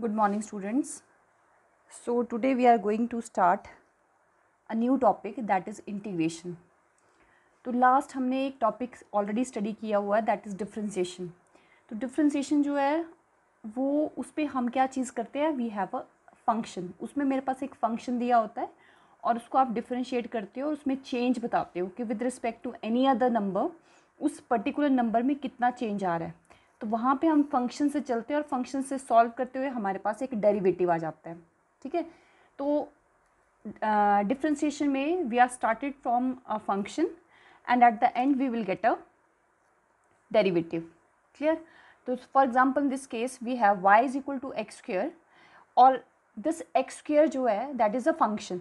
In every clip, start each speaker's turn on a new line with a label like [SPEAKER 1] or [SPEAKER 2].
[SPEAKER 1] Good morning students so today we are going to start a new topic that is integration तो last हमने एक टॉपिक already study किया हुआ है दैट इज़ डिफ्रेंसीशन तो डिफ्रेंसीशन जो है वो उस पर हम क्या चीज़ करते हैं वी हैव अ फंक्शन उसमें मेरे पास एक फंक्शन दिया होता है और उसको आप डिफ्रेंशिएट करते हो और उसमें चेंज बताते हो कि with respect to any other number उस पर्टिकुलर नंबर में कितना चेंज आ रहा है तो वहाँ पे हम फंक्शन से चलते हैं और फंक्शन से सॉल्व करते हुए हमारे पास एक डेरिवेटिव आ जाता है ठीक है तो डिफ्रेंसीशन uh, में we are started from a function and at the end we will get a derivative clear तो for example this case we have Y is equal to x square और this X square जो है that is a function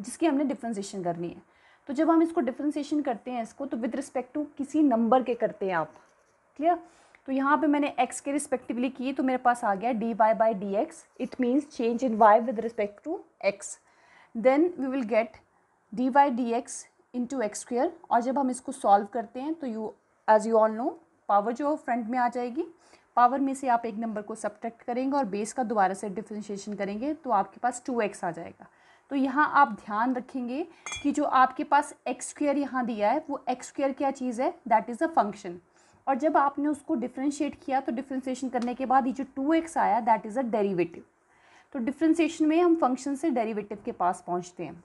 [SPEAKER 1] जिसकी हमने differentiation करनी है तो जब हम इसको डिफ्रेंसीशन करते हैं इसको तो विद रिस्पेक्ट टू किसी नंबर के करते हैं आप क्लियर तो यहाँ पे मैंने x के रिस्पेक्टिवली की तो मेरे पास आ गया D Y by D X it means change in y with respect to x then we will get D Y D x into x square और जब हम इसको सॉल्व करते हैं तो you as you all know power जो front में आ जाएगी पावर में से आप एक नंबर को सब्ट्रैक्ट करेंगे और बेस का दोबारा से डिफ्रेंशिएशन करेंगे तो आपके पास टू एक्स आ जाएगा तो यहाँ आप ध्यान रखेंगे कि जो आपके पास एक्स स्क्र यहाँ दिया है वो एक्स स्क्र क्या चीज़ है दैट इज़ अ फंक्शन और जब आपने उसको डिफ्रेंशिएट किया तो डिफ्रेंशिएशन करने के बाद ये जो टू एक्स आया दैट इज़ अ डेरीवेटिव तो डिफ्रेंशिएशन में हम फंक्शन से डेरीवेटिव के पास पहुँचते हैं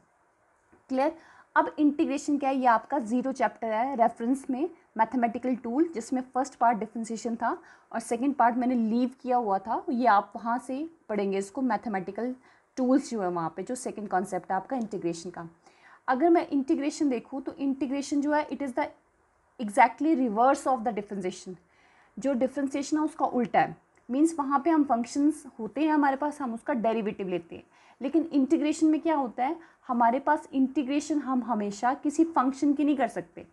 [SPEAKER 1] क्लियर अब इंटीग्रेशन क्या है ये आपका जीरो चैप्टर है रेफरेंस में मैथमेटिकल टूल जिसमें फर्स्ट पार्ट डिफ्रेंशिएशन था और सेकेंड पार्ट मैंने लीव किया हुआ था ये आप वहाँ से पढ़ेंगे इसको मैथमेटिकल टूल्स जो है वहाँ पर जो सेकेंड कॉन्सेप्ट है आपका इंटीग्रेशन का अगर मैं इंटीग्रेशन देखूँ तो इंटीग्रेशन जो है it is the exactly reverse of the differentiation जो डिफ्रेंसीशन है उसका उल्टा है मीन्स वहाँ पे हम फंक्शंस होते हैं हमारे पास हम उसका डेरिवेटिव लेते हैं लेकिन इंटीग्रेशन में क्या होता है हमारे पास इंटीग्रेशन हम हमेशा किसी फंक्शन की नहीं कर सकते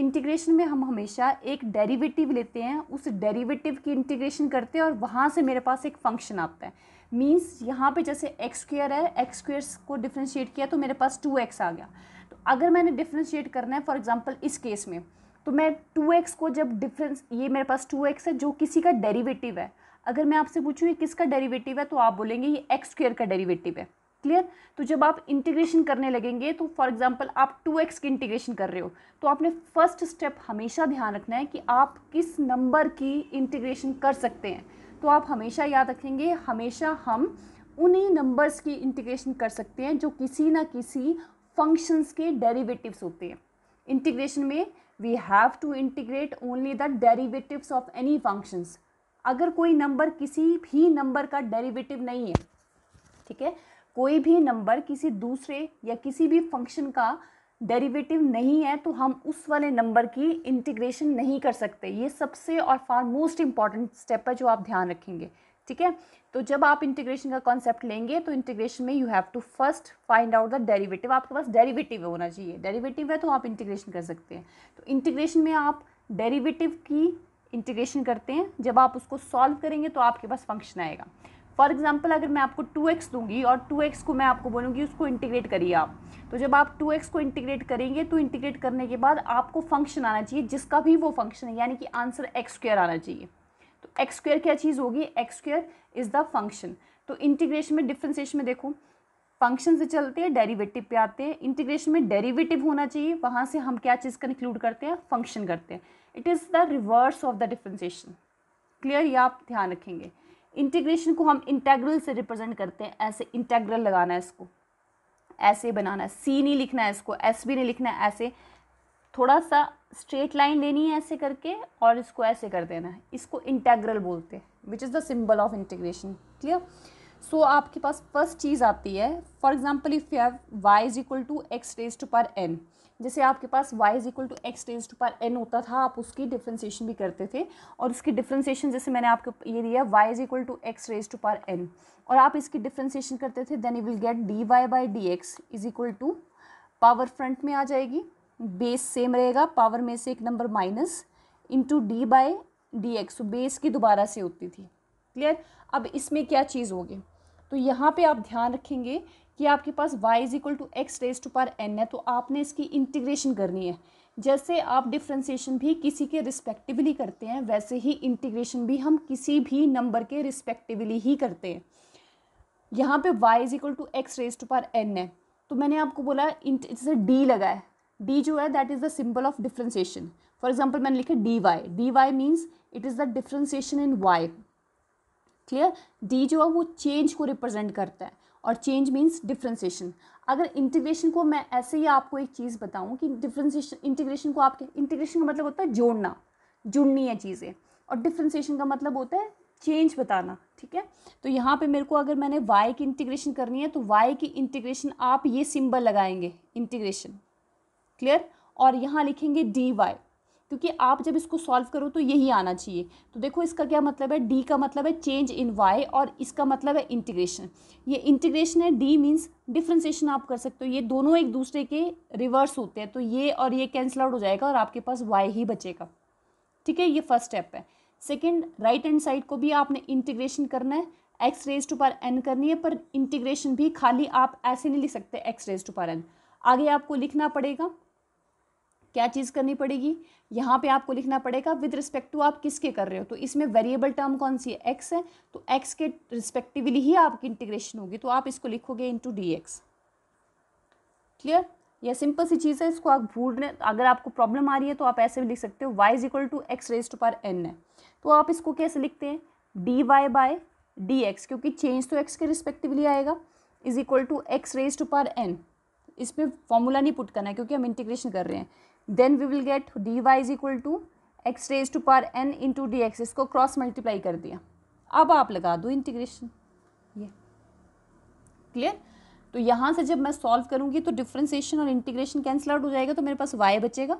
[SPEAKER 1] इंटीग्रेशन में हम हमेशा एक डेरिवेटिव लेते हैं उस डेरिवेटिव की इंटीग्रेशन करते हैं और वहाँ से मेरे पास एक फंक्शन आता है मीन्स यहाँ पे जैसे एक्स स्क्र है एक्स स्क्र को डिफ्रेंशिएट किया तो मेरे पास टू एक्स आ गया तो अगर मैंने डिफ्रेंशिएट करना है फॉर एग्जाम्पल इस केस में तो मैं टू एक्स को जब डिफरेंस ये मेरे पास टू एक्स है जो किसी का डेरिवेटिव है अगर मैं आपसे पूछूँ ये किसका डेरिवेटिव है तो आप बोलेंगे ये एक्स स्क्वेयर का डेरिवेटिव है क्लियर तो जब आप इंटीग्रेशन करने लगेंगे तो फॉर एग्जांपल आप टू एक्स की इंटीग्रेशन कर रहे हो तो आपने फर्स्ट स्टेप हमेशा ध्यान रखना है कि आप किस नंबर की इंटीग्रेशन कर सकते हैं तो आप हमेशा याद रखेंगे हमेशा हम उन्हीं नंबर्स की इंटीग्रेशन कर सकते हैं जो किसी ना किसी फंक्शंस के डेरिवेटिव्स होते हैं इंटीग्रेशन में we have to integrate only the derivatives of any functions अगर कोई नंबर किसी भी नंबर का डेरिवेटिव नहीं है ठीक है कोई भी नंबर किसी दूसरे या किसी भी फंक्शन का डेरिवेटिव नहीं है तो हम उस वाले नंबर की इंटीग्रेशन नहीं कर सकते ये सबसे और फार मोस्ट इम्पॉर्टेंट स्टेप है जो आप ध्यान रखेंगे ठीक है तो जब आप इंटीग्रेशन का कॉन्सेप्ट लेंगे तो इंटीग्रेशन में you have to first find out the derivative आपके पास डेरिवेटिव होना चाहिए डेरिवेटिव है तो आप इंटीग्रेशन कर सकते हैं तो इंटीग्रेशन में आप डेरिवेटिव की इंटीग्रेशन करते हैं जब आप उसको सॉल्व करेंगे तो आपके पास फंक्शन आएगा फॉर एग्जाम्पल अगर मैं आपको टू एक्स दूंगी और टू एक्स को मैं आपको बोलूँगी उसको इंटीग्रेट करिए आप तो जब आप टू एक्स को इंटीग्रेट करेंगे तो इंटीग्रेट करने के बाद आपको फंक्शन आना चाहिए जिसका भी वो फंक्शन है यानी कि आंसर एक्स स्क्वेयर आना चाहिए तो एक्स स्क्वेयर क्या चीज़ होगी x square is the function तो इंटीग्रेशन में डिफ्रेंसिएशन में देखो फंक्शन से चलते हैं डेरिवेटिव पे आते हैं इंटीग्रेशन में डेरिवेटिव होना चाहिए वहाँ से हम क्या चीज़ का इंक्लूड करते हैं फंक्शन करते हैं it is the reverse of the differentiation clear ये आप ध्यान रखेंगे इंटीग्रेशन को हम इंटेग्रल से रिप्रेजेंट करते हैं ऐसे इंटेग्रल लगाना है इसको ऐसे बनाना है सी नहीं लिखना है इसको एस भी नहीं लिखना है ऐसे थोड़ा सा स्ट्रेट लाइन लेनी है ऐसे करके और इसको ऐसे कर देना है इसको इंटेग्रल बोलते हैं which is the symbol of integration clear so आपके पास फर्स्ट चीज़ आती है for example if you have Y is equal to x raise to power n जैसे आपके पास y is equal to x raise to power n होता था आप उसकी डिफ्रेंसीशन भी करते थे और उसकी डिफ्रेंसीशन जैसे मैंने आपको ये दिया y is equal to x raise to power n और आप इसकी डिफ्रेंसीशन करते थे then you will get D Y by D x is equal to power front में आ जाएगी बेस सेम रहेगा पावर में से एक number minus into d by d x base की दोबारा से होती थी क्लियर अब इसमें क्या चीज़ होगी तो यहाँ पे आप ध्यान रखेंगे कि आपके पास y is equal to x raise to power n है तो आपने इसकी इंटीग्रेशन करनी है जैसे आप डिफ्रेंसीशन भी किसी के रिस्पेक्टिवली करते हैं वैसे ही इंटीग्रेशन भी हम किसी भी नंबर के रिस्पेक्टिवली ही करते हैं यहाँ पे y is equal to x raise to power n है तो मैंने आपको बोला जैसे डी लगा है डी जो है that is the symbol of differentiation for example मैंने लिखा d Y d y means it is the differentiation in y clear d जो है वो चेंज को रिप्रेजेंट करता है और चेंज मीन्स डिफ्रेंसीशन अगर इंटीग्रेशन को मैं ऐसे ही आपको एक चीज़ बताऊँ कि डिफ्रेंसीशन इंटीग्रेशन को आपके इंटीग्रेशन का मतलब होता है जोड़ना जुड़नी है चीज़ें और डिफ्रेंसीशन का मतलब होता है चेंज बताना ठीक है तो यहाँ पे मेरे को अगर मैंने वाई की इंटीग्रेशन करनी है तो वाई की इंटीग्रेशन आप ये सिंबल लगाएंगे इंटीग्रेशन क्लियर और यहाँ लिखेंगे डी वाई क्योंकि आप जब इसको सॉल्व करो तो यही आना चाहिए तो देखो इसका क्या मतलब है डी का मतलब है चेंज इन वाई और इसका मतलब है इंटीग्रेशन ये इंटीग्रेशन है डी मीन्स डिफ्रेंसिएशन आप कर सकते हो ये दोनों एक दूसरे के रिवर्स होते हैं तो ये और ये कैंसिल आउट हो जाएगा और आपके पास वाई ही बचेगा ठीक है ये फर्स्ट स्टेप है सेकेंड राइट हैंड साइड को भी आपने इंटीग्रेशन करना है x raise to power n करनी है पर इंटीग्रेशन भी खाली आप ऐसे नहीं लिख सकते x raise to power n आगे आपको लिखना पड़ेगा क्या चीज़ करनी पड़ेगी यहाँ पे आपको लिखना पड़ेगा विद रिस्पेक्ट टू आप किसके कर रहे हो तो इसमें वेरिएबल टर्म कौन सी है एक्स है तो एक्स के रिस्पेक्टिवली ही आपकी इंटीग्रेशन होगी तो आप इसको लिखोगे इंटू डी एक्स क्लियर यह सिंपल सी चीज़ है इसको आप भूल रहे अगर आपको प्रॉब्लम आ रही है तो आप ऐसे भी लिख सकते हो y is equal to x raise to power n है तो आप इसको कैसे लिखते हैं d y by d x क्योंकि चेंज तो एक्स के रिस्पेक्टिवली आएगा is equal to x raise to power n इसमें फॉर्मूला नहीं पुट करना है क्योंकि हम इंटीग्रेशन कर रहे हैं then we will get D y is equal to x raise to power n into d x इसको क्रॉस मल्टीप्लाई कर दिया अब आप लगा दो इंटीग्रेशन ये क्लियर तो यहाँ से जब मैं सॉल्व करूँगी तो डिफ्रेंसिएशन और इंटीग्रेशन कैंसिल आउट हो जाएगा तो मेरे पास वाई बचेगा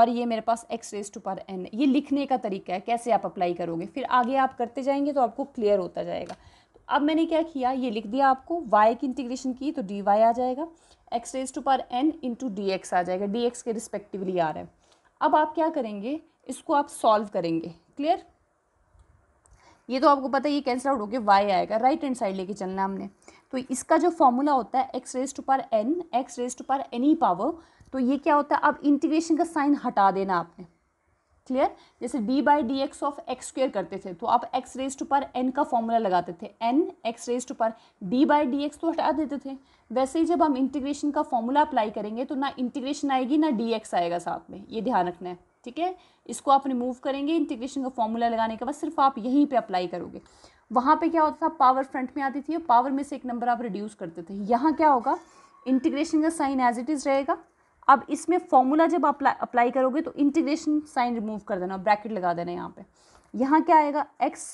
[SPEAKER 1] और ये मेरे पास x raise to power n ये लिखने का तरीका है कैसे आप अप्लाई करोगे फिर आगे आप करते जाएंगे तो आपको क्लियर होता जाएगा अब मैंने क्या किया ये लिख दिया आपको वाई की इंटीग्रेशन की तो डी वाई आ जाएगा x raise to power n into d x आ जाएगा डी एक्स के रिस्पेक्टिवली आ रहा है अब आप क्या करेंगे इसको आप सॉल्व करेंगे क्लियर ये तो आपको पता है ये कैंसिल आउट होकर वाई आएगा राइट हैंड साइड लेके चलना हमने तो इसका जो फॉर्मूला होता है x raise to power n x raise to power any power तो ये क्या होता है अब इंटीग्रेशन का साइन हटा देना आपने क्लियर जैसे d by D x of x square करते थे तो आप x raise to power n का फॉर्मूला लगाते थे n x raise to power d by D x तो हटा देते थे वैसे ही जब हम इंटीग्रेशन का फॉर्मूला अप्लाई करेंगे तो ना इंटीग्रेशन आएगी ना डी एक्स आएगा साथ में ये ध्यान रखना है ठीक है इसको आप रिमूव करेंगे इंटीग्रेशन का फॉर्मूला लगाने के बाद सिर्फ आप यहीं पर अप्लाई करोगे वहाँ पर क्या होता था पावर फ्रंट में आती थी और पावर में से एक नंबर आप रिड्यूस करते थे यहाँ क्या होगा इंटीग्रेशन का साइन एज इट इज़ रहेगा अब इसमें फॉर्मूला जब आप अप्लाई करोगे तो इंटीग्रेशन साइन रिमूव कर देना ब्रैकेट लगा देना यहाँ पे यहाँ क्या आएगा एक्स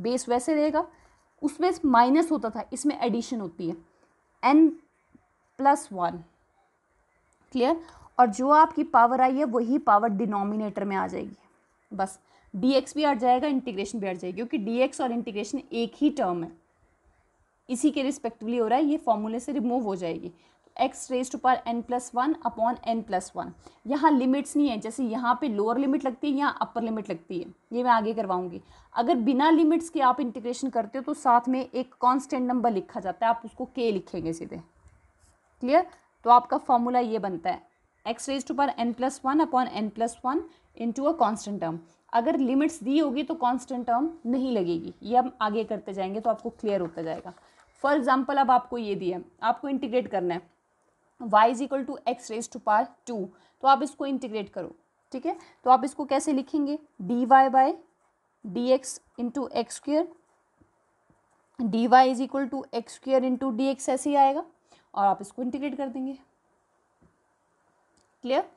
[SPEAKER 1] बेस वैसे रहेगा उसमें माइनस होता था इसमें एडिशन होती है एन प्लस वन क्लियर और जो आपकी पावर आई है वही पावर डिनोमिनेटर में आ जाएगी बस डी एक्स भी आ जाएगा इंटीग्रेशन भी आ जाएगी क्योंकि डी एक्स और इंटीग्रेशन एक ही टर्म है इसी के रिस्पेक्टिवली हो रहा है ये फॉर्मूले से रिमूव हो जाएगी x raise to power n plus one upon n plus one यहाँ लिमिट्स नहीं है जैसे यहाँ पे लोअर लिमिट लगती है यहाँ अपर लिमिट लगती है ये मैं आगे करवाऊंगी अगर बिना लिमिट्स के आप इंटीग्रेशन करते हो तो साथ में एक कांस्टेंट नंबर लिखा जाता है आप उसको के लिखेंगे सीधे क्लियर तो आपका फॉर्मूला ये बनता है x raise to power n plus one upon n plus one into a constant term अगर लिमिट्स दी होगी तो कॉन्स्टेंट टर्म नहीं लगेगी ये हम आगे करते जाएंगे तो आपको क्लियर होता जाएगा फॉर एग्जाम्पल अब आपको ये दिया आपको इंटीग्रेट करना है y is equal to x raise to power two तो आप इसको इंटीग्रेट करो ठीक है तो आप इसको कैसे लिखेंगे d y by d x into x square d y is equal to x square into d x ऐसे ही आएगा और आप इसको इंटीग्रेट कर देंगे क्लियर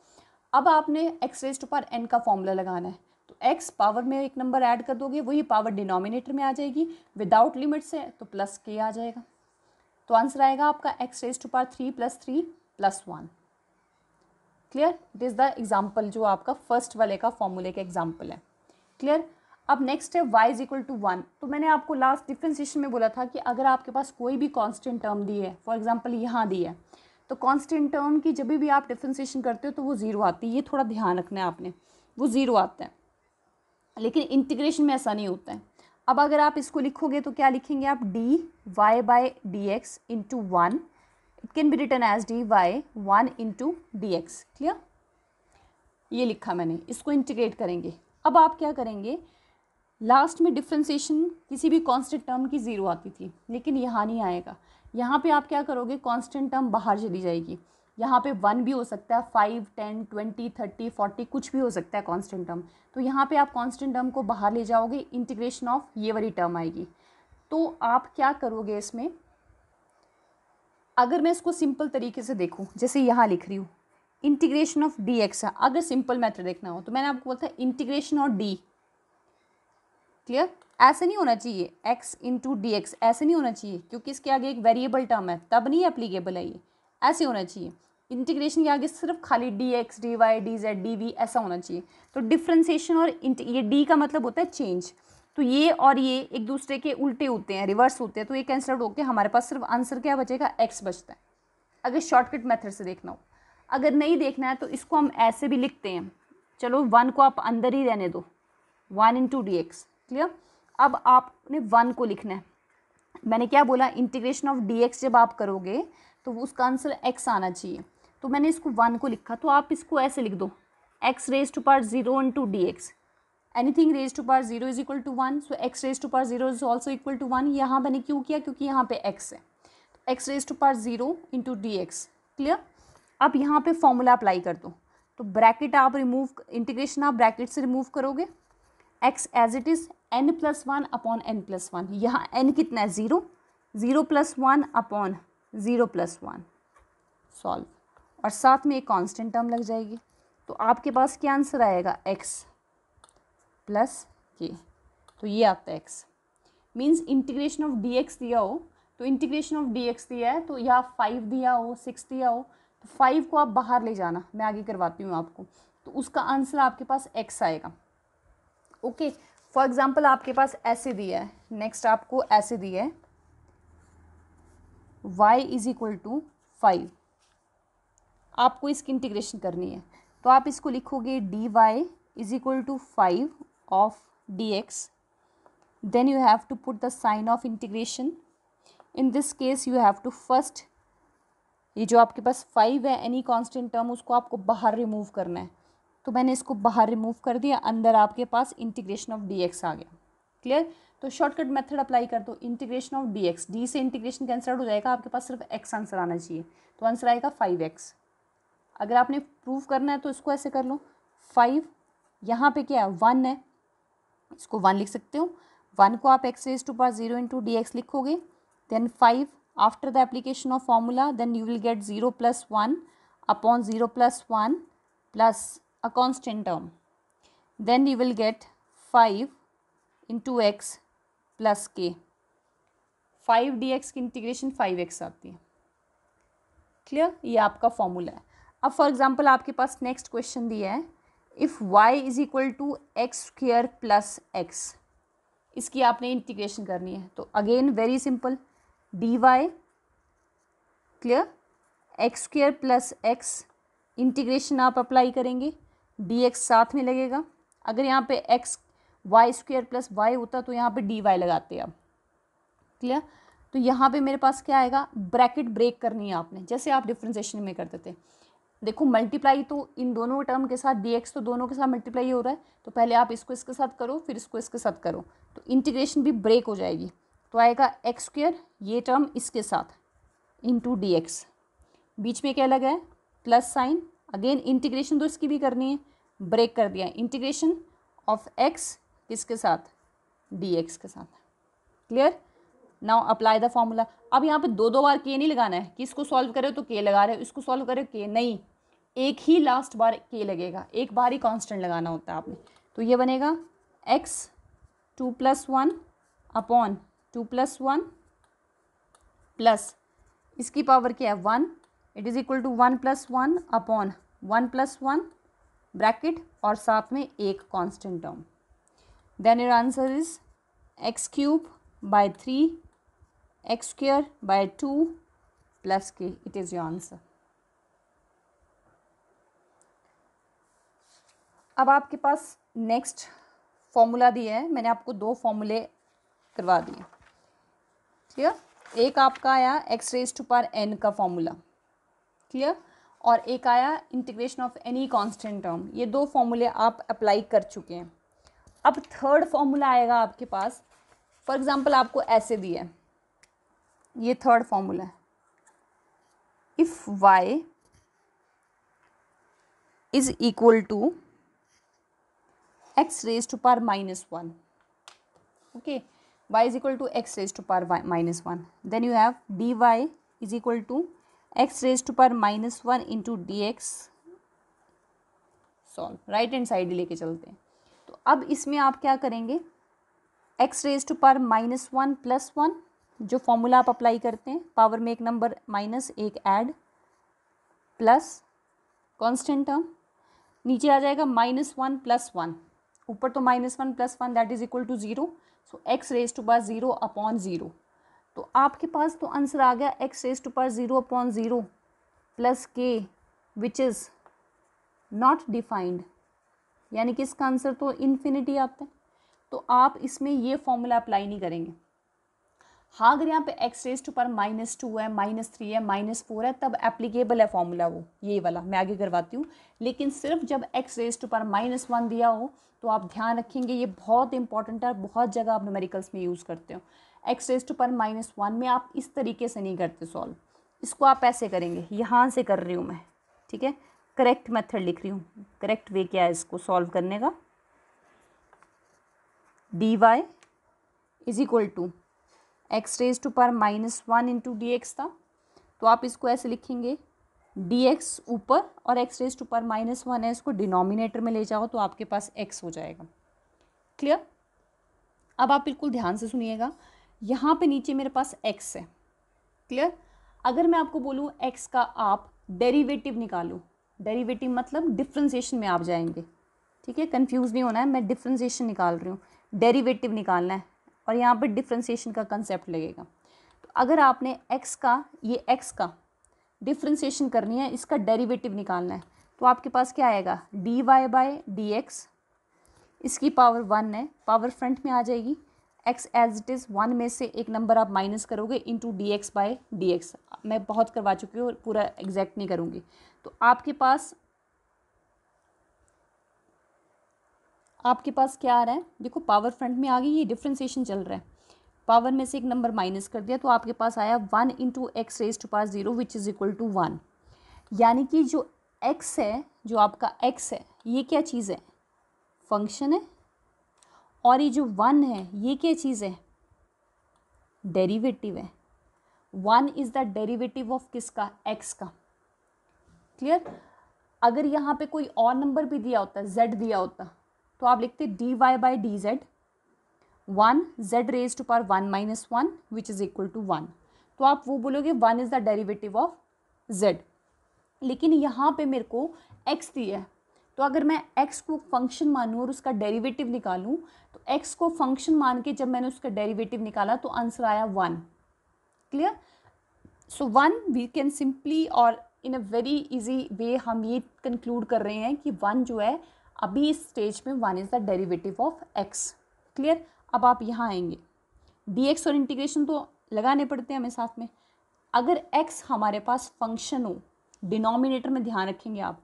[SPEAKER 1] अब आपने x raise to power n का फॉर्मूला लगाना है तो एक्स पावर में एक नंबर ऐड कर दोगे वही पावर डिनोमिनेटर में आ जाएगी विदाउट लिमिट से तो प्लस के आ जाएगा तो आंसर आएगा आपका x raise to power three plus three plus one clear it is the example जो आपका फर्स्ट वाले का फॉर्मूले का एग्जाम्पल है क्लियर अब नेक्स्ट है y is equal to one तो मैंने आपको लास्ट डिफ्रेंसिएशन में बोला था कि अगर आपके पास कोई भी कांस्टेंट टर्म दी है फॉर एग्जांपल यहाँ दी है तो कांस्टेंट टर्म की जब भी आप डिफ्रेंसिएशन करते हो तो वो ज़ीरो आती है ये थोड़ा ध्यान रखना है आपने वो ज़ीरो आता है लेकिन इंटीग्रेशन में ऐसा नहीं होता है अब अगर आप इसको लिखोगे तो क्या लिखेंगे आप d y by d x into one it can be written as d y one into d x clear ये लिखा मैंने इसको इंटीग्रेट करेंगे अब आप क्या करेंगे लास्ट में डिफ्रेंसिएशन किसी भी कांस्टेंट टर्म की ज़ीरो आती थी लेकिन यहाँ नहीं आएगा यहाँ पे आप क्या करोगे कांस्टेंट टर्म बाहर चली जाएगी यहाँ पे वन भी हो सकता है five ten twenty thirty forty कुछ भी हो सकता है कांस्टेंट टर्म तो यहाँ पे आप कांस्टेंट टर्म को बाहर ले जाओगे इंटीग्रेशन ऑफ ये वाली टर्म आएगी तो आप क्या करोगे इसमें अगर मैं इसको सिंपल तरीके से देखूँ जैसे यहाँ लिख रही हूँ इंटीग्रेशन ऑफ डी एक्स अगर सिंपल मैथड देखना हो तो मैंने आपको बोला था इंटीग्रेशन ऑफ डी क्लियर ऐसे नहीं होना चाहिए एक्स इंटू डी एक्स ऐसे नहीं होना चाहिए क्योंकि इसके आगे एक वेरिएबल टर्म है तब नहीं एप्लीकेबल है ये ऐसे होना चाहिए इंटीग्रेशन के आगे सिर्फ खाली d x d Y d z d v ऐसा होना चाहिए तो डिफ्रेंसीशन और ये डी का मतलब होता है चेंज तो ये और ये एक दूसरे के उल्टे होते हैं रिवर्स होते हैं तो ये कैंसल आउट होकर हमारे पास सिर्फ आंसर क्या बचेगा एक्स बचता है अगर शॉर्टकट मेथड से देखना हो अगर नहीं देखना है तो इसको हम ऐसे भी लिखते हैं चलो वन को आप अंदर ही रहने दो one into d x clear अब आपने वन को लिखना है मैंने क्या बोला इंटीग्रेशन ऑफ डी एक्स जब आप करोगे तो उसका आंसर एक्स आना चाहिए तो मैंने इसको वन को लिखा तो आप इसको ऐसे लिख दो x raise to power zero into d x anything raise to power zero is equal to one so x raise to power zero is also equal to one यहाँ मैंने क्यों किया क्योंकि यहाँ पे एक्स है तो x raise to power zero into d x clear अब यहाँ पे फॉर्मूला अप्लाई कर दो तो ब्रैकेट आप रिमूव इंटीग्रेशन आप ब्रैकेट से रिमूव करोगे x as it is n plus one upon n plus one यहाँ एन कितना है zero zero plus one upon zero plus one solve और साथ में एक कांस्टेंट टर्म लग जाएगी तो आपके पास क्या आंसर आएगा एक्स प्लस के तो ये आता है x means integration of d x दिया हो तो इंटीग्रेशन ऑफ डी एक्स दिया है तो या फाइव दिया हो सिक्स दिया हो तो फाइव को आप बाहर ले जाना मैं आगे करवाती हूँ आपको तो उसका आंसर आपके पास एक्स आएगा ओके फॉर एग्ज़ाम्पल आपके पास ऐसे दिया है नेक्स्ट आपको ऐसे दिया है y is equal to five आपको इसकी इंटीग्रेशन करनी है तो आप इसको लिखोगे d y is equal to five of d x then you have to put the sign of integration in this case you have to first ये जो आपके पास फाइव है एनी कॉन्स्टेंट टर्म उसको आपको बाहर रिमूव करना है तो मैंने इसको बाहर रिमूव कर दिया अंदर आपके पास इंटीग्रेशन ऑफ डी एक्स आ गया क्लियर तो शॉर्टकट मेथड अप्लाई कर दो integration of d x d से इंटीग्रेशन कैंसल हो जाएगा आपके पास सिर्फ एक्स आंसर आना चाहिए तो आंसर आएगा फाइव एक्स अगर आपने प्रूव करना है तो इसको ऐसे कर लो फाइव यहाँ पे क्या है वन है इसको वन लिख सकते हो वन को आप x raise to power zero into d x लिखोगे then five after the application of formula then you will get zero plus one upon zero plus one plus a term then you will get five into x plus k five d x की integration five x आती है clear ये आपका formula है अब for example आपके पास next question दिया है if y is equal to x square plus x इसकी आपने इंटीग्रेशन करनी है तो again very simple d y clear x square plus x integration आप अप्लाई करेंगे डी एक्स साथ में लगेगा अगर यहाँ पे x y square plus y होता तो यहाँ पे डी वाई लगाते आप क्लियर तो यहाँ पे मेरे पास क्या आएगा ब्रैकेट ब्रेक करनी है आपने जैसे आप डिफ्रेंसेशन में करते थे देखो मल्टीप्लाई तो इन दोनों टर्म के साथ dx तो दोनों के साथ मल्टीप्लाई हो रहा है तो पहले आप इसको इसके साथ करो फिर इसको इसके साथ करो तो इंटीग्रेशन भी ब्रेक हो जाएगी तो आएगा एक्स स्क्वेयर ये टर्म इसके साथ इंटू डी एक्स बीच में क्या लगा है प्लस साइन अगेन इंटीग्रेशन तो इसकी भी करनी है ब्रेक कर दिया इंटीग्रेशन ऑफ एक्स किसके साथ डी एक्स के साथ clear now apply the formula अब यहाँ पे दो दो बार के नहीं लगाना है कि इसको सॉल्व करे तो के लगा रहे हो इसको सॉल्व करे के नहीं एक ही लास्ट बार के लगेगा एक बार ही कांस्टेंट लगाना होता है आपने तो ये बनेगा x two plus one upon two plus one plus इसकी पावर क्या है one it is equal to one plus one upon one plus one bracket और साथ में एक constant term then your answer is x cube by three x square by two plus k it is your answer अब आपके पास next formula दिया है मैंने आपको दो फॉर्मूले करवा दिए क्लियर एक आपका आया x raise to power n का फॉर्मूला क्लियर और एक आया integration of any constant term ये दो फॉर्मूले आप अप्लाई कर चुके हैं अब थर्ड फॉर्मूला आएगा आपके पास फॉर एग्जांपल आपको ऐसे दिया है ये थर्ड फॉर्मूला है if y is equal to x raised to power minus 1 okay y to x raise to par minus one then you have d y is equal to x raise to par minus one into d x solve right hand side लेके चलते हैं तो अब इसमें आप क्या करेंगे x raise to par minus one plus one जो फॉर्मूला आप अप्लाई करते हैं पावर में एक नंबर माइनस एक एड प्लस कॉन्स्टेंट टर्म नीचे आ जाएगा माइनस वन प्लस वन ऊपर तो minus one plus one that is equal to zero so x raise to pass zero upon zero तो आपके पास तो आंसर आ गया x raise to pass zero upon zero plus k which is not defined यानी कि इसका answer तो इन्फिनिटी आता है तो आप इसमें ये फॉर्मूला अप्लाई नहीं करेंगे हाँ अगर यहाँ पे एक्स रेज टू पर माइनस टू है माइनस थ्री है माइनस फोर है तब एप्लीकेबल है फॉर्मूला वो ये वाला मैं आगे करवाती हूँ लेकिन सिर्फ जब एक्स रेज टू पर माइनस वन दिया हो तो आप ध्यान रखेंगे ये बहुत इंपॉर्टेंट है बहुत जगह आप न्यूमेरिकल्स में यूज़ करते हो एक्स रेज टू पर माइनस वन में आप इस तरीके से नहीं करते सॉल्व इसको आप ऐसे करेंगे यहाँ से कर रही हूँ मैं ठीक है करेक्ट मेथड लिख रही हूँ करेक्ट वे क्या है इसको सॉल्व करने का d y is equal to x raise to पर minus one into d x था तो आप इसको ऐसे लिखेंगे डी एक्स ऊपर और एक्स रेज टू पर माइनस वन है इसको डिनोमिनेटर में ले जाओ तो आपके पास एक्स हो जाएगा क्लियर अब आप बिल्कुल ध्यान से सुनिएगा यहाँ पे नीचे मेरे पास एक्स है क्लियर अगर मैं आपको बोलूँ एक्स का आप डेरिवेटिव निकालो डेरिवेटिव मतलब डिफ्रेंसीशन में आप जाएंगे ठीक है कन्फ्यूज़ नहीं होना है मैं डिफ्रेंसीशन निकाल रही हूँ डेरीवेटिव निकालना है और यहाँ पर डिफ्रेंसीशन का कंसेप्ट लगेगा तो अगर आपने एक्स का ये एक्स का डिफ्रेंसीशन करनी है इसका डेरिवेटिव निकालना है तो आपके पास क्या आएगा d y by d x इसकी पावर वन है पावर फ्रंट में आ जाएगी x as it is one में से एक नंबर आप माइनस करोगे into d x by d x मैं बहुत करवा चुकी हूँ पूरा एग्जैक्ट नहीं करूँगी तो आपके पास आपके पास क्या आ रहा है देखो पावर फ्रंट में आ गई ये डिफ्रेंसीशन चल रहा है पावर में से एक नंबर माइनस कर दिया तो आपके पास आया one into x raise to pass zero which is equal to one यानी कि जो एक्स है जो आपका एक्स है ये क्या चीज़ है फंक्शन है और ये जो वन है ये क्या चीज़ है डेरीवेटिव है one is the derivative of किसका एक्स का क्लियर अगर यहाँ पे कोई और नंबर भी दिया होता जेड दिया होता तो आप लिखते d Y by d z one z raise to पार one minus one which is equal to one तो आप वो बोलोगे one is the derivative of z लेकिन यहाँ पे मेरे को एक्स दिया है तो अगर मैं एक्स को फंक्शन मानूँ और उसका डेरिवेटिव निकालूँ तो एक्स को फंक्शन मान के जब मैंने उसका डेरिवेटिव निकाला तो आंसर आया one clear so one we can simply और इन अ वेरी इजी वे हम ये कंक्लूड कर रहे हैं कि वन जो है अभी इस स्टेज में one is the derivative of x clear अब आप यहाँ आएंगे डी एक्स और इंटीग्रेशन तो लगाने पड़ते हैं हमें साथ में अगर एक्स हमारे पास फंक्शन हो डिनोमिनेटर में ध्यान रखेंगे आप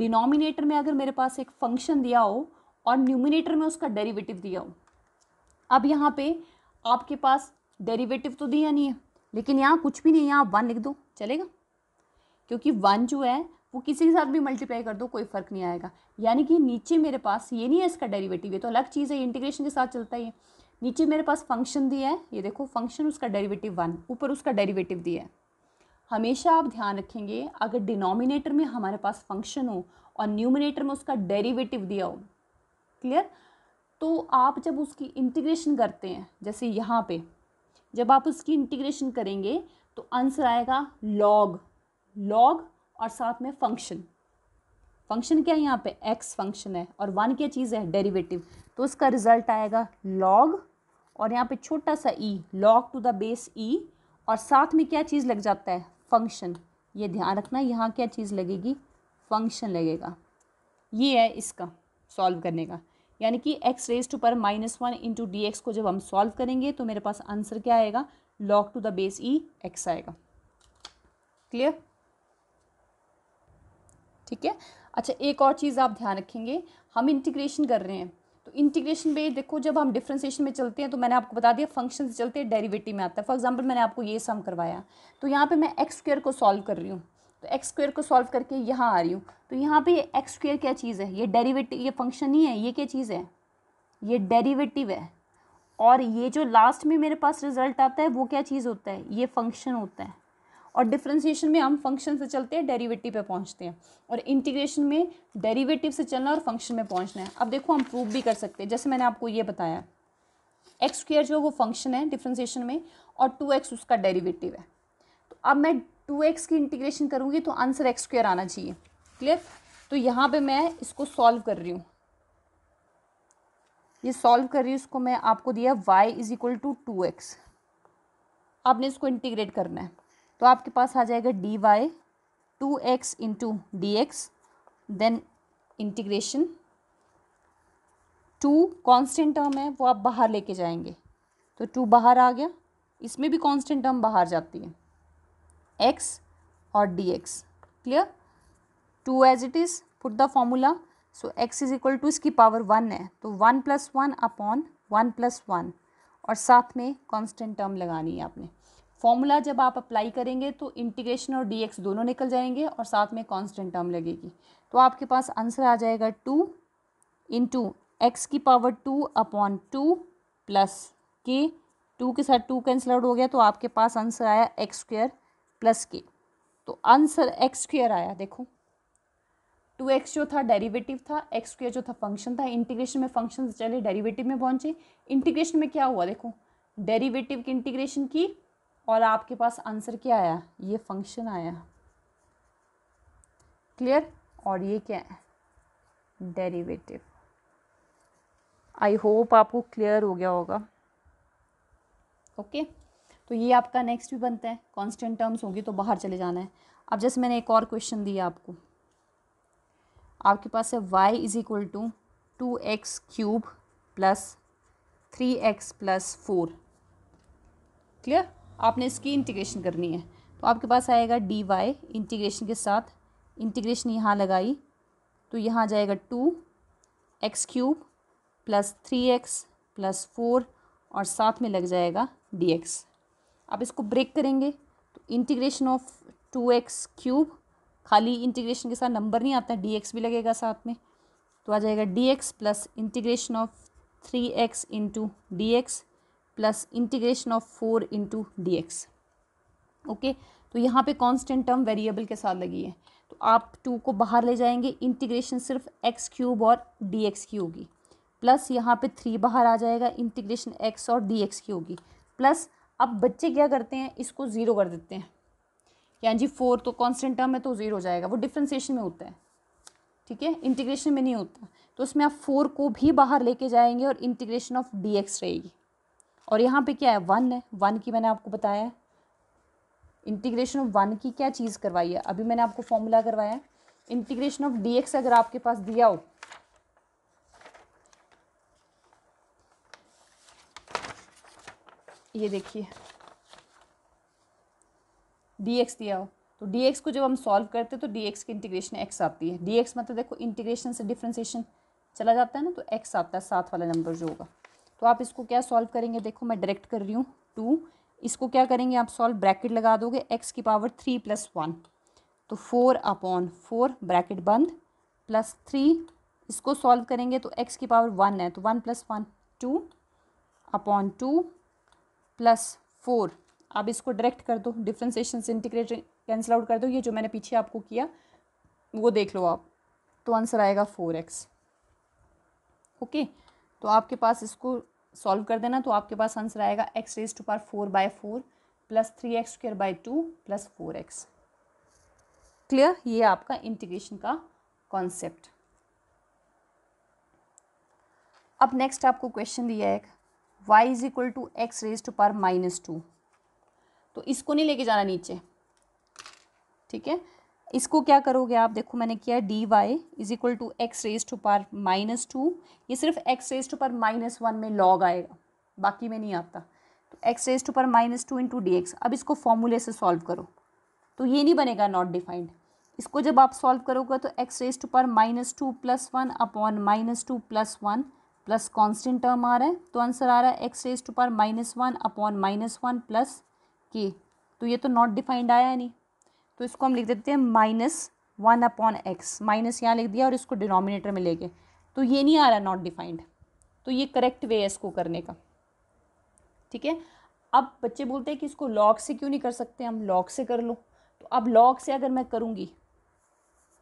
[SPEAKER 1] डिनोमिनेटर में अगर मेरे पास एक फंक्शन दिया हो और न्यूमिनेटर में उसका डेरिवेटिव दिया हो अब यहाँ पे आपके पास डेरिवेटिव तो दिया नहीं है लेकिन यहाँ कुछ भी नहीं है यहाँ वन लिख दो चलेगा क्योंकि वन जो है वो किसी के साथ भी मल्टीप्लाई कर दो कोई फ़र्क नहीं आएगा यानी कि नीचे मेरे पास ये नहीं है इसका डेरिवेटिव ये तो अलग चीज़ है इंटीग्रेशन के साथ चलता है ये नीचे मेरे पास फंक्शन दिया है ये देखो फंक्शन उसका डेरिवेटिव वन ऊपर उसका डेरिवेटिव दिया है हमेशा आप ध्यान रखेंगे अगर डिनोमिनेटर में हमारे पास फंक्शन हो और न्यूमिनेटर में उसका डेरीवेटिव दिया हो क्लियर तो आप जब उसकी इंटीग्रेशन करते हैं जैसे यहाँ पर जब आप उसकी इंटीग्रेशन करेंगे तो आंसर आएगा लॉग लॉग और साथ में फंक्शन फंक्शन क्या है यहाँ पे एक्स फंक्शन है और वन क्या चीज़ है डेरिवेटिव तो उसका रिजल्ट आएगा लॉग और यहाँ पे छोटा सा e log to the base e और साथ में क्या चीज़ लग जाता है फंक्शन ये ध्यान रखना यहाँ क्या चीज़ लगेगी फंक्शन लगेगा ये है इसका सॉल्व करने का यानी कि एक्स रेज टू पर minus one into d x को जब हम सॉल्व करेंगे तो मेरे पास आंसर क्या आएगा log to the base e x आएगा क्लियर ठीक है अच्छा एक और चीज़ आप ध्यान रखेंगे हम इंटीग्रेशन कर रहे हैं तो इंटीग्रेशन में देखो जब हम डिफ्रेंसिएशन में चलते हैं तो मैंने आपको बता दिया फंक्शन से चलते हैं डेरिवेटिव में आता है फॉर एग्जाम्पल मैंने आपको ये सम करवाया तो यहाँ पर मैं एक्स स्क्वेयर को सॉल्व कर रही हूँ तो एक्स स्क्वेयर को सॉल्व करके यहाँ आ रही हूँ तो यहाँ पर एक्स स्क्वेयर क्या चीज़ है ये डेरीवेटिव ये फंक्शन ही है ये क्या चीज़ है ये डेरीवेटिव है और ये जो लास्ट में मेरे पास रिजल्ट आता है वो क्या चीज़ होता है ये फंक्शन होता है और डिफ्रेंसीशन में हम फंक्शन से चलते हैं डेरिवेटिव पे पहुंचते हैं और इंटीग्रेशन में डेरिवेटिव से चलना और फंक्शन में पहुंचना है अब देखो हम प्रूव भी कर सकते हैं जैसे मैंने आपको ये बताया एक्स स्क्र जो वो फंक्शन है डिफ्रेंसीशन में और टू एक्स उसका डेरीवेटिव है तो अब मैं टू एक्स की इंटीग्रेशन करूँगी तो आंसर एक्स स्क्र आना चाहिए क्लियर तो यहाँ पर मैं इसको सॉल्व कर रही हूँ ये सॉल्व कर रही हूँ इसको मैं आपको दिया y is equal to two x आपने इसको इंटीग्रेट करना है तो आपके पास आ जाएगा d y two x into d x then integration to constant term है वो आप बाहर लेके जाएंगे तो टू बाहर आ गया इसमें भी कांस्टेंट टर्म बाहर जाती है एक्स और d x clear to as it is put the formula so x is equal to इसकी पावर वन है तो one plus one upon one plus one और साथ में कांस्टेंट टर्म लगानी है आपने फॉर्मूला जब आप अप्लाई करेंगे तो इंटीग्रेशन और डी दोनों निकल जाएंगे और साथ में कॉन्स्टेंट टर्म लगेगी तो आपके पास आंसर आ जाएगा टू इन टू एक्स की power two upon two plus k two के साथ टू कैंसिल आउट हो गया तो आपके पास आंसर आया एक्स स्क्र प्लस के तो आंसर एक्स स्क्र आया देखो टू एक्स जो था डेरिवेटिव था एक्स स्क्र जो था फंक्शन था इंटीग्रेशन में फंक्शन चले डेरिवेटिव में पहुंचे इंटीग्रेशन में क्या हुआ देखो डेरिवेटिव की इंटीग्रेशन की और आपके पास आंसर क्या आया ये फंक्शन आया क्लियर और ये क्या है डेरिवेटिव आई होप आपको क्लियर हो गया होगा ओके okay? तो ये आपका नेक्स्ट भी बनता है कांस्टेंट टर्म्स होगी तो बाहर चले जाना है अब जैसे मैंने एक और क्वेश्चन दिया आपको आपके पास है y is equal to two x cube plus three x plus four clear आपने इसकी इंटीग्रेशन करनी है तो आपके पास आएगा डी वाई इंटीग्रेशन के साथ इंटीग्रेशन यहाँ लगाई तो यहाँ जाएगा two x cube plus three x plus four और साथ में लग जाएगा डी एक्स आप इसको ब्रेक करेंगे तो integration of two x cube खाली इंटीग्रेशन के साथ नंबर नहीं आता डी एक्स भी लगेगा साथ में तो आ जाएगा d x plus integration of three x into d x plus integration of four into d x okay तो यहाँ पे कांस्टेंट टर्म वेरिएबल के साथ लगी है तो आप टू को बाहर ले जाएंगे इंटीग्रेशन सिर्फ एक्स क्यूब और डी एक्स की होगी प्लस यहाँ पे थ्री बाहर आ जाएगा इंटीग्रेशन एक्स और डी एक्स की होगी प्लस अब बच्चे क्या करते हैं इसको ज़ीरो कर देते हैं यानी जी फोर तो कॉन्स्टेंट टर्म है तो ज़ीरो हो जाएगा वो डिफ्रेंसीशन में होता है ठीक है इंटीग्रेशन में नहीं होता तो उसमें आप फोर को भी बाहर लेके जाएंगे और इंटीग्रेशन ऑफ डी एक्स रहेगी और यहाँ पे क्या है वन है वन की मैंने आपको बताया इंटीग्रेशन ऑफ वन की क्या चीज़ करवाई है अभी मैंने आपको फॉर्मूला करवाया है इंटीग्रेशन ऑफ डी एक्स अगर आपके पास दिया हो ये देखिए डी एक्स दिया हो तो डी एक्स को जब हम सॉल्व करते हैं तो डी एक्स की इंटीग्रेशन एक्स आती है डी एक्स मतलब देखो इंटीग्रेशन से डिफ्रेंसीशन चला जाता है ना तो एक्स आता है साथ वाला नंबर जो होगा तो आप इसको क्या सॉल्व करेंगे देखो मैं डायरेक्ट कर रही हूँ टू इसको क्या करेंगे आप सॉल्व ब्रैकेट लगा दोगे एक्स की पावर थ्री प्लस वन तो फोर अपॉन फोर ब्रैकेट बंद प्लस थ्री इसको सॉल्व करेंगे तो एक्स की पावर वन है तो one plus one two upon two plus four आप इसको डायरेक्ट कर दो डिफ्रेंसिएशन से इंटीग्रेट कैंसिल आउट कर दो ये जो मैंने पीछे आपको किया वो देख लो आप तो आंसर आएगा फोर एक्स ओके तो आपके पास इसको सॉल्व कर देना तो आपके पास आंसर आएगा एक्स रेज टू पार four by four plus three x square by two plus four x clear ये आपका इंटीग्रेशन का कॉन्सेप्ट अब नेक्स्ट आपको क्वेश्चन दिया है एक y is equal to x raise to par minus two तो इसको नहीं लेके जाना नीचे ठीक है इसको क्या करोगे आप देखो मैंने किया d y is equal to x raise to par minus two ये सिर्फ एक्स रेज टू पर माइनस वन में लॉग आएगा बाकी में नहीं आता तो एक्स रेज टू पर minus two into d x अब इसको फॉर्मूले से सॉल्व करो तो ये नहीं बनेगा नॉट डिफाइंड इसको जब आप सॉल्व करोगे तो एक्स रेज टू पर minus two plus one upon minus two plus one plus constant term आ रहा है तो आंसर आ रहा है एक्स रेज टू पर minus one upon minus one plus k तो ये तो नॉट डिफाइंड आया नहीं तो इसको हम लिख देते हैं minus one upon x minus यहाँ लिख दिया और इसको डिनोमिनेटर में ले गए तो ये नहीं आ रहा नॉट डिफाइंड तो ये करेक्ट वे है इसको करने का ठीक है अब बच्चे बोलते हैं कि इसको लॉग से क्यों नहीं कर सकते हम लॉग से कर लो तो अब लॉग से अगर मैं करूँगी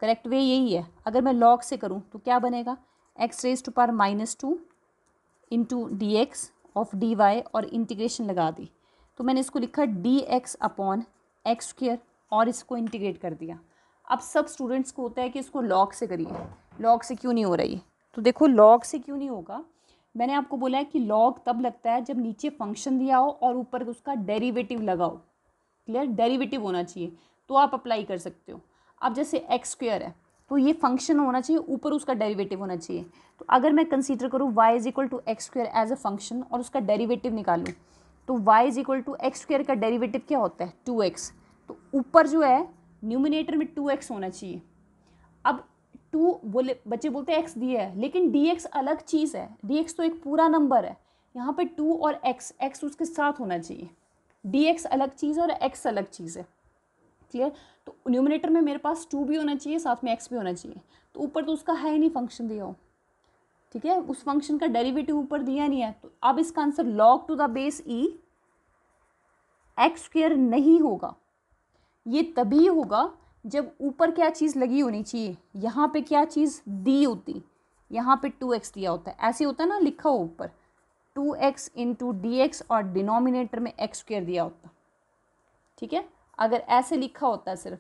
[SPEAKER 1] करेक्ट वे यही है अगर मैं लॉग से करूँ तो क्या बनेगा x raise to par minus two into d x of d y और इंटीग्रेशन लगा दी तो मैंने इसको लिखा d x upon x square और इसको इंटीग्रेट कर दिया अब सब स्टूडेंट्स को होता है कि इसको लॉग से करिए लॉग से क्यों नहीं हो रही तो देखो लॉग से क्यों नहीं होगा मैंने आपको बोला है कि लॉग तब लगता है जब नीचे फंक्शन दिया हो और ऊपर उसका डेरीवेटिव लगाओ क्लियर डेरीवेटिव होना चाहिए तो आप अप्लाई कर सकते हो अब जैसे एक्स है तो ये फंक्शन होना चाहिए ऊपर उसका डेरिवेटिव होना चाहिए तो अगर मैं कंसीडर करूँ y is equal to x square as a function और उसका डेरिवेटिव निकालूँ तो y is equal to x square का डेरिवेटिव क्या होता है टू एक्स तो ऊपर जो है न्यूमिनेटर में टू एक्स होना चाहिए अब टू बोले बच्चे बोलते हैं एक्स दिया है लेकिन डी एक्स अलग चीज़ है डी एक्स तो एक पूरा नंबर है यहाँ पे टू और एक्स एक्स उसके साथ होना चाहिए डी एक्स अलग चीज़ है और एक्स अलग चीज़ है क्लियर तो न्यूमिनेटर में मेरे पास टू भी होना चाहिए साथ में एक्स भी होना चाहिए तो ऊपर तो उसका है ही नहीं फंक्शन दिया हो ठीक है उस फंक्शन का डेरिवेटिव ऊपर दिया नहीं है तो अब इसका answer log to the base e x square नहीं होगा ये तभी होगा जब ऊपर क्या चीज़ लगी होनी चाहिए यहाँ पे क्या चीज़ दी होती यहाँ पे टू एक्स दिया होता है ऐसे होता है ना लिखा हो ऊपर two x into d x और डिनोमिनेटर में एक्स स्क्वेयर दिया होता ठीक है अगर ऐसे लिखा होता है सिर्फ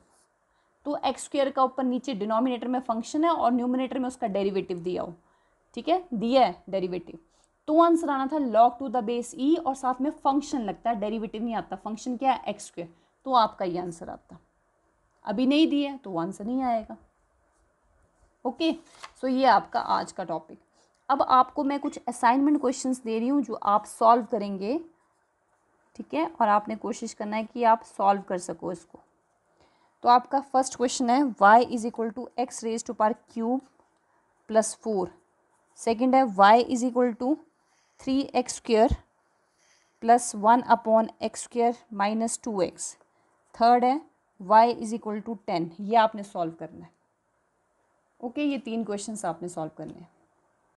[SPEAKER 1] तो एक्स स्क्वेयर का ऊपर नीचे डिनोमिनेटर में फंक्शन है और न्यूमिनेटर में उसका डेरीवेटिव दिया हो ठीक है दिया है डेरीवेटिव तो आंसर आना था log to the base e और साथ में फंक्शन लगता है डेरीवेटिव नहीं आता फंक्शन क्या है एक्स स्क्वेयर तो आपका ये आंसर आता अभी नहीं दिया तो वो आंसर नहीं आएगा ओके सो ये आपका आज का टॉपिक अब आपको मैं कुछ असाइनमेंट क्वेश्चंस दे रही हूँ जो आप सॉल्व करेंगे ठीक है और आपने कोशिश करना है कि आप सॉल्व कर सको इसको तो आपका फर्स्ट क्वेश्चन है y is equal to x raise to पार क्यूब प्लस फोर सेकेंड है y is equal to three x square plus one upon x square minus two x third है y is equal to ten ये आपने solve करना है okay ये तीन question आपने सॉल्व करने हैं